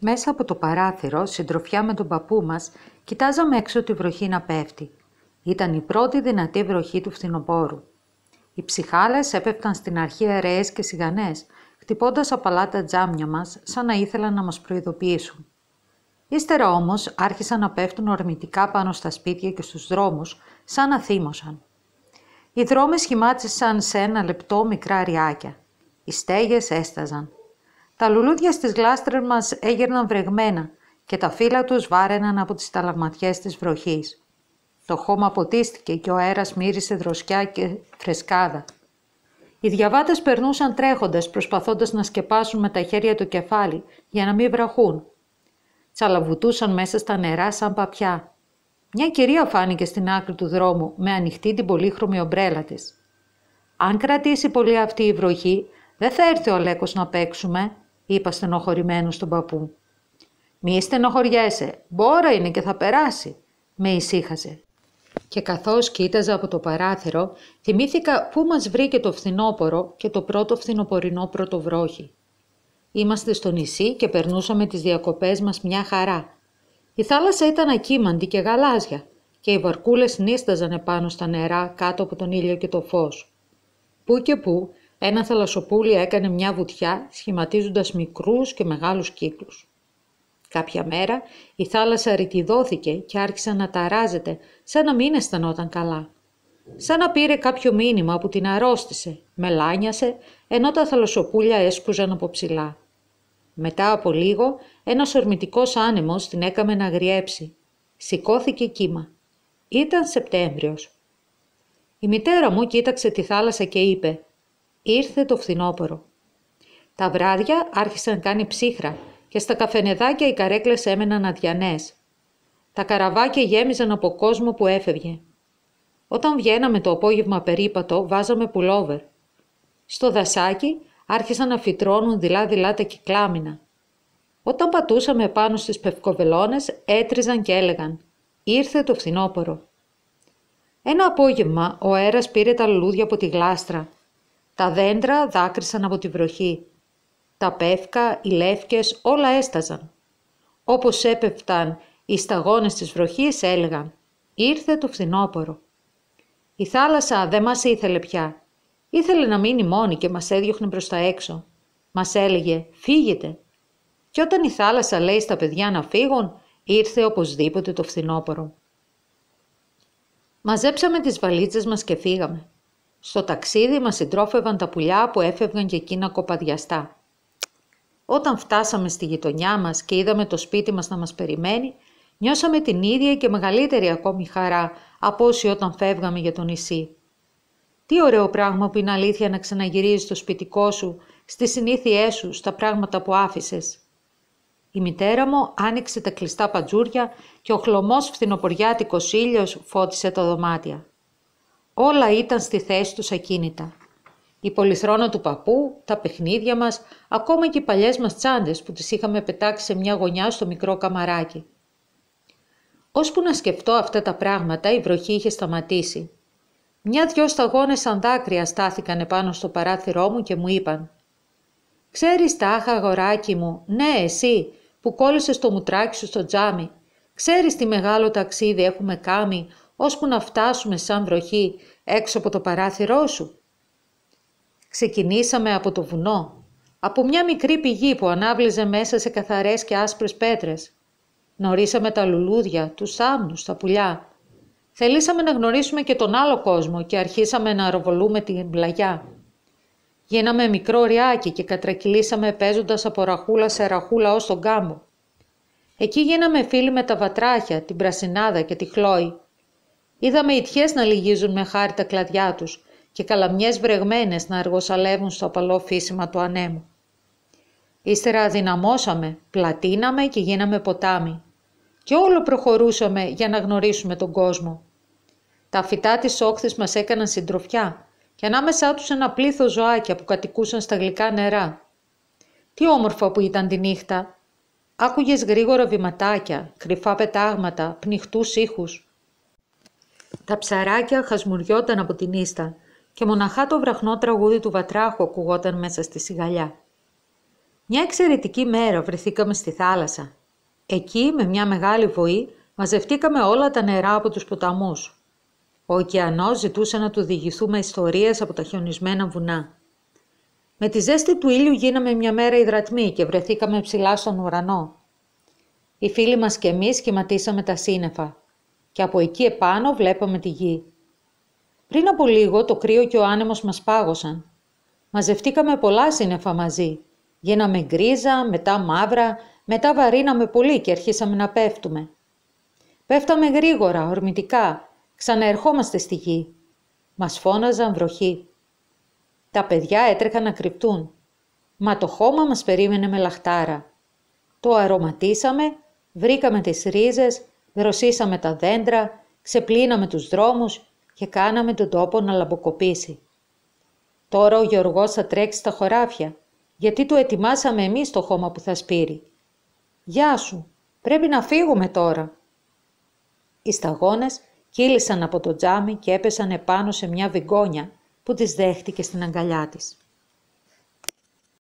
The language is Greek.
Μέσα από το παράθυρο, συντροφιά με τον παππού μας, κοιτάζαμε έξω τη βροχή να πέφτει. Ήταν η πρώτη δυνατή βροχή του φθινοπόρου. Οι ψυχάλες έπεφταν στην αρχή αραιές και σιγανές, χτυπώντας απαλά τα τζάμια μας, σαν να ήθελαν να μας προειδοποιήσουν. Ύστερα όμως άρχισαν να πέφτουν ορμητικά πάνω στα σπίτια και στους δρόμους, σαν να θύμωσαν. Οι δρόμοι σχημάτισαν σε ένα λεπτό μικρά ριάκια. Οι στέγες έσταζαν. Τα λουλούδια στις γλάστρες μας έγιναν βρεγμένα και τα φύλλα τους βάραιναν από τις ταλαγματιές της βροχής. Το χώμα ποτίστηκε και ο αέρας μύρισε δροσιά και φρεσκάδα. Οι διαβάτες περνούσαν τρέχοντας, προσπαθώντας να σκεπάσουν με τα χέρια το κεφάλι για να μην βραχούν. Τσαλαβουτούσαν μέσα στα νερά σαν παπιά. Μια κυρία φάνηκε στην άκρη του δρόμου με ανοιχτή την πολύχρωμη ομπρέλα της. «Αν κρατήσει πολύ αυτή η βροχή, δεν θα έρθει ο Αλέκος να παίξουμε», είπα στενοχωρημένος στον παππού. Μη στενοχωριέσαι, μπόρα είναι και θα περάσει, με ησύχασε. Και καθώς κοίταζα από το παράθυρο, θυμήθηκα πού μας βρήκε το φθινόπορο και το πρώτο φθινοπορεινό πρωτοβρόχι. Είμαστε στο νησί και περνούσαμε τις διακοπές μας μια χαρά. Η θάλασσα ήταν ακίμαντη και γαλάζια και οι βαρκούλες νίσταζαν επάνω στα νερά κάτω από τον ήλιο και το φως. Πού και πού ένα θαλασσοπούλια έκανε μια βουτιά σχηματίζοντας μικρούς και μεγάλους κύκλους. Κάποια μέρα η θάλασσα ρητιδώθηκε και άρχισε να ταράζεται σαν να μην αισθανόταν καλά. Σαν να πήρε κάποιο μήνυμα που την αρρώστησε, μελάνιασε, ενώ τα θαλασσοπούλια έσκουζαν από ψηλά. Μετά από λίγο, ένας ορμητικός άνεμος την έκαμε να γριέψει. Σηκώθηκε κύμα. Ήταν Σεπτέμβριος. Η μητέρα μου κοίταξε τη θάλασσα και είπε Ήρθε το φθινόπωρο. Τα βράδια άρχισαν να κάνει ψύχρα και στα καφενεδάκια οι καρέκλες έμεναν αδιανές. Τα καραβάκια γέμιζαν από κόσμο που έφευγε. Όταν βγαίναμε το απόγευμα περίπατο, βάζαμε πουλόβερ. Στο δασάκι άρχισαν να φυτρώνουν δειλά-δειλά τα κυκλάμινα. Όταν πατούσαμε πάνω στις πευκοβελώνες, έτριζαν και έλεγαν «Ήρθε το φθινόπωρο». Ένα απόγευμα ο αέρας πήρε τα λουλούδια από τη γλάστρα τα δέντρα δάκρυσαν από τη βροχή. Τα πεύκα, οι λεύκες, όλα έσταζαν. Όπως έπεφταν οι σταγόνες της βροχής έλεγαν «Ήρθε το φθινόπωρο». Η θάλασσα δεν μας ήθελε πια. Ήθελε να μείνει μόνη και μας έδιωχνε προς τα έξω. Μας έλεγε «Φύγετε». Και όταν η θάλασσα λέει στα παιδιά να φύγουν, ήρθε οπωσδήποτε το φθινόπωρο. Μαζέψαμε τις βαλίτσες μας και φύγαμε. Στο ταξίδι μας συντρόφευαν τα πουλιά που έφευγαν και εκείνα κοπαδιαστά. Όταν φτάσαμε στη γειτονιά μας και είδαμε το σπίτι μας να μας περιμένει, νιώσαμε την ίδια και μεγαλύτερη ακόμη χαρά από όσοι όταν φεύγαμε για το νησί. Τι ωραίο πράγμα που είναι αλήθεια να ξαναγυρίζεις στο σπιτικό σου, στις συνήθειές σου, στα πράγματα που άφησες. Η μητέρα μου άνοιξε τα κλειστά πατζούρια και ο χλωμός φθινοποριάτικος ήλιος φώτισε τα δωμάτια. Όλα ήταν στη θέση τους ακίνητα. Η πολυθρόνα του παππού, τα παιχνίδια μας, ακόμα και οι παλιές μας τσάντες που τις είχαμε πετάξει σε μια γωνιά στο μικρό καμαράκι. Ώσπου να σκεφτώ αυτά τα πράγματα η βροχή είχε σταματήσει. Μια-δυο σταγόνες σαν δάκρυα στάθηκαν επάνω στο παράθυρό μου και μου είπαν «Ξέρεις τα, αγοράκι μου, ναι εσύ που κόλλησες το μουτράκι σου στο τζάμι, ξέρεις τι μεγάλο ταξίδι έχουμε κάνει ώσπου να φτάσουμε σαν βροχή έξω από το παράθυρό σου. Ξεκινήσαμε από το βουνό, από μια μικρή πηγή που ανάβλιζε μέσα σε καθαρές και άσπρες πέτρες. Γνωρίσαμε τα λουλούδια, τους άμνους, τα πουλιά. Θελήσαμε να γνωρίσουμε και τον άλλο κόσμο και αρχίσαμε να αροβολούμε την πλαγιά. Γίναμε μικρό ριάκι και κατρακυλήσαμε παίζοντας από ραχούλα σε ραχούλα ως τον κάμπο. Εκεί γίναμε φίλοι με τα βατράχια, την πρασινάδα και τη χλόη. Είδαμε ιτιές να λυγίζουν με χάρη τα κλαδιά τους και καλαμιές βρεγμένες να αργοσαλεύουν στο απαλό φύσιμα του ανέμου. Ύστερα αδυναμώσαμε, πλατίναμε και γίναμε ποτάμι. Και όλο προχωρούσαμε για να γνωρίσουμε τον κόσμο. Τα φυτά της όχθης μας έκαναν συντροφιά και ανάμεσά τους ένα πλήθο ζωάκια που κατοικούσαν στα γλυκά νερά. Τι όμορφα που ήταν τη νύχτα. Άκουγες γρήγορα βηματάκια, κρυφά πετάγματα, πνιχτούς ήχους. Τα ψαράκια χασμουριόταν από την ίστα και μοναχά το βραχνό τραγούδι του βατράχου ακουγόταν μέσα στη σιγαλιά. Μια εξαιρετική μέρα βρεθήκαμε στη θάλασσα. Εκεί, με μια μεγάλη βοή, μαζευτήκαμε όλα τα νερά από τους ποταμούς. Ο ωκεανός ζητούσε να του διηγηθούμε ιστορίες από τα χιονισμένα βουνά. Με τη ζέστη του ήλιου γίναμε μια μέρα υδρατμοί και βρεθήκαμε ψηλά στον ουρανό. Οι φίλοι μας και εμείς σχηματίσαμε τα σύννεφα και από εκεί επάνω βλέπαμε τη γη. Πριν από λίγο το κρύο και ο άνεμος μας πάγωσαν. Μαζευτήκαμε πολλά σύννεφα μαζί. Γίναμε γκρίζα, μετά μαύρα, μετά βαρύναμε πολύ και αρχίσαμε να πέφτουμε. Πέφταμε γρήγορα, ορμητικά, ξαναερχόμαστε στη γη. Μας φώναζαν βροχή. Τα παιδιά έτρεχαν να κρυπτούν. Μα το χώμα μας περίμενε με λαχτάρα. Το αρωματίσαμε, βρήκαμε τις ρίζες, Δροσίσαμε τα δέντρα, ξεπλύναμε τους δρόμους και κάναμε τον τόπο να λαμποκοπήσει. Τώρα ο Γιωργός θα τρέξει στα χωράφια, γιατί του ετοιμάσαμε εμείς το χώμα που θα σπείρει. «Γεια σου, πρέπει να φύγουμε τώρα». Οι σταγόνες κύλησαν από το τζάμι και έπεσαν επάνω σε μια βιγκόνια που τις δέχτηκε στην αγκαλιά της.